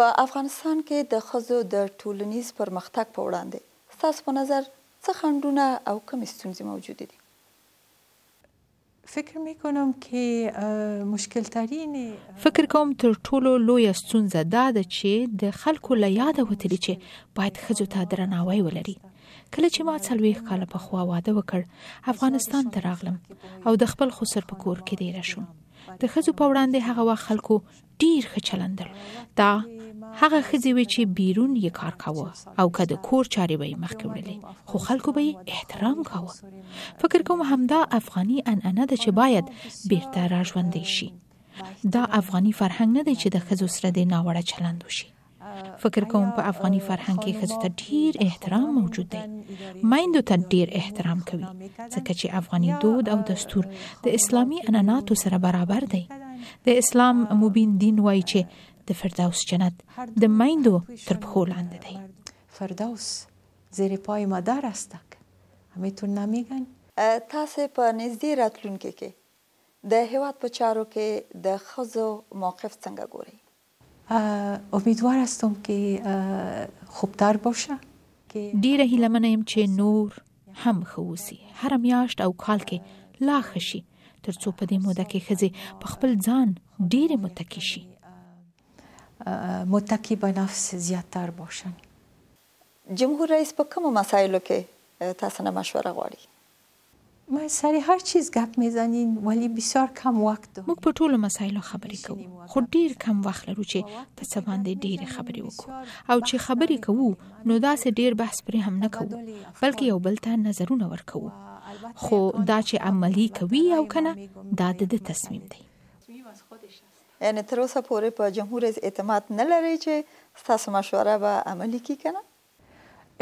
په افغانستان کې د خزو د ټولنیز پرمختګ په وړاندې ستاسو په نظر څه خنډونه او کومې ستونزې موجود دي فکر میکنم که مشکل ترین فکر کوم تر ټولو لوی ستونزه دا ده چې د خلکو له یاد وتلی چې باید خزو ته درناوی ولري کله چې ما څلوي کال په خوا واده وکړ افغانستان ته راغلم او د خپل خسر په کور کې ډیر شوم د خزو په وړاندې هغه وخت خلکو ډیر ښه چلندل دا هغه خزي وی چې بیرون یې کار کاوه او کده کور چاري به مخکې وړلې خو خلکو به احترام کاوه فکر کوم همدا افغاني انانه ده چې باید بیرته را ژوندې شي دا افغاني فرهنګ نه دی چې د خزو سره د ناوړه چلند وشي فکر کوم په افغاني فرهنګ کې ښځو ته ډیر احترام موجود دی مایندو ته ډیر احترام کوي ځکه چې افغاني دود او دستور د اسلامي عنعناتو سره برابر دی د اسلام مبین دین وایي چې د فردوس جنت د مایندو تر پښو لاندې دی فردوس زیر پای ما دار استک همیتون نمیگن تاسو په نږدې راتلونکي کې د هیواد په چارو کې د خزو موقف څنګه ګورئ امیدوار هستم که خوبتر باشه ډیره هیله منم چې نور هم خوسی هر میاشت او کال کې لا خشي ترڅو په دې موده کې خزي په خپل ځان ډیره متکی شي متکی به نفس زیاتر باشن جمهور رئیس په کومو مسایلو کې تاسو نه مشوره غواړئ سره هر چیز غپ میزنین ولی بسیار کم وخت موږ په ټولو مسایلو خبرې کوو خو ډیر کم وخت لرو چې په څه باندې ډیر خبرې وکړو او چې خبرې کوو نو داسې ډیر بحث پرې هم نه کوو بلکې یو بل ته نظرونه ورکوو خو دا چې عملی کوي او کنه دا د تصمیم دی یعنی تر اوسه پورې په جمهور رئیس اعتماد نه لري چې ستاسو مشوره به عملی کی کنه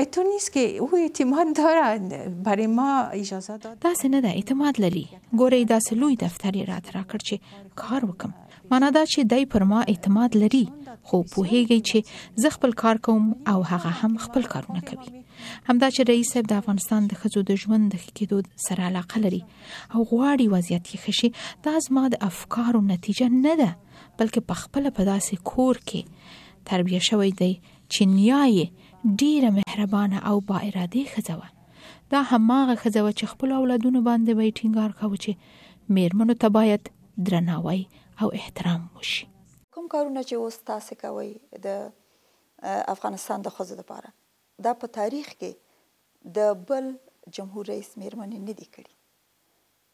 تو نیست که او اعتماد دارد برای ما اجازه داد داسې نه ده اعتماد لري ګورې داسې لوی دفتر یې راته راکړ چې کار وکم معنا دا چې دای پر ما اعتماد لري خو پوهیږي چې زه خپل کار کوم او هغه هم خپل کارونه کوي همدا چې رئیس صاحب د افغانستان د خزو د ژوند د کېدو سره علاقه لري او غواړي وضعیت یې خشي دا زما د افکارو نتیجه نه ده بلکې په خپل په داسې کور کې تربیه شوی دی چې نیایه ډیره مهربانه او با اراده ښځه وه دا هماغه ښځه وه چې خپل اولادونو باندې به یې ټینګار کاوه چې میرمنو ته باید درناوی او احترام وشي کوم کارونه چې اوس تاسو کوئ د افغانستان د ښځو لپاره دا په تاریخ کې د بل جمهور رئیس میرمنې نه دي کړي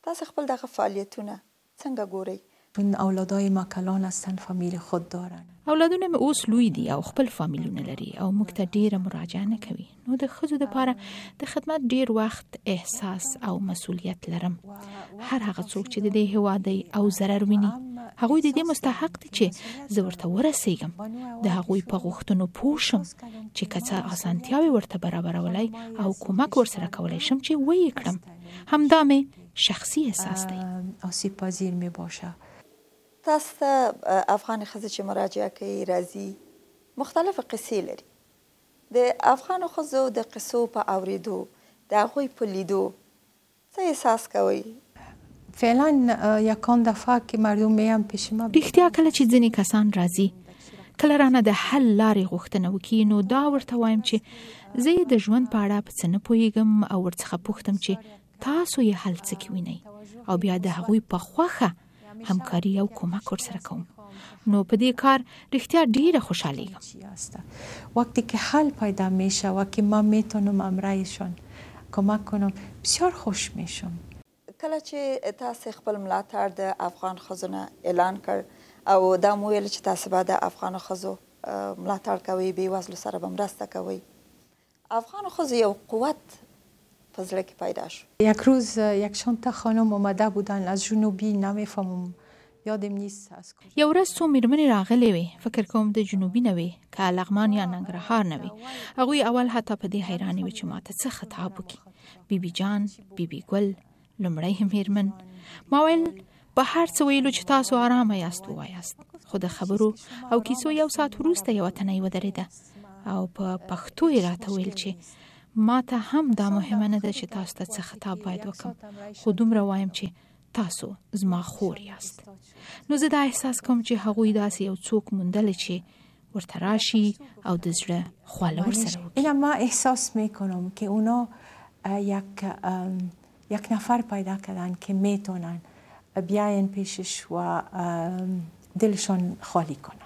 تاسو خپل دغه فعالیتونه څنگه گوری؟ چون اولادای ما کلان هستن فامیل خود دارن اولادونه مې اوس لوی دي او خپل فامیلونه لري او موږ ته ډیره مراجعه نه کوي نو د خزو لپاره د خدمت ډیر وخت احساس او مسولیت لرم هر هغه څوک چې د دې هوادي او zarar ویني هغوی د دې مستحق دي چې زه ورته ورسیږم د هغوی په غوښتنو پوه شم چې کڅه اسانتیاوي ورته برابرولای او کومک ورسره کولای شم چې وې کړم همدا مې شخصي احساس دی تاسو ته افغان خزه چې مراجعه کوي راځي مختلف قصې لري د افغان خزو د قصو په اوریدو د هغوی په لیدو څه احساس کوئ فعلا یکان دفعه کې مردم میان پیش ما رښتیا کله چې ځینې کسان راځي کله رانه د حل لارې غوښتنه وکړي نو دا ورته وایم چې زه د ژوند په اړه په څه نه پوهیږم او ورڅخه پوښتم چې تاسو یې حل څه کې وینئ او بیا د هغوی په خوخه همکاري او کومک ورسره کوم نو په دې کار رښتیا ډیره خوشاله یم وقتی که حل پیدا میشه و که ما میتونم امرایشون کمک کنم بسیار خوش میشم کله چې تاسو خپل ملاتړ د افغان خزونه اعلان کړ او دا مو ویل چې تاسو به د افغان خزو ملاتړ کوي به وزل سره به مرسته کوي افغان خزو یو قوت په زړه کې پیدا شو یک روز یک چند تا خانم اومده بودن از جنوبی نمیفهمم یادم نیست از کجا یو ورځ څو میرمنې راغلې وې فکر کوم د جنوبي نه وې که لغمان یا ننګرهار نه وې هغوی اول حتی په دې حیرانې وې چې ماته څه خطاب وکړي بیبي جان بیبي ګل لومړۍ میرمن ما ویل په هر څه ویلو چې تاسو آرامه یاست وایاست خو د خبرو او کیسو یو ساعت وروسته یو تنه ودرېده او په پښتو یې راته ویل چې ما ته هم دا مهمه نه ده چې تاسو ته څه خطاب باید وکم خو دومره وایم چې تاسو زما خور یاست نو زه دا احساس کوم چې هغوی داسې یو څوک موندل چې ورته راشي او د زړه خواله ورسره وکړي ما احساس میکنم که اونا یک یک نفر پیدا کردن که میتونن بیاین پیشش و دلشان خالی کنن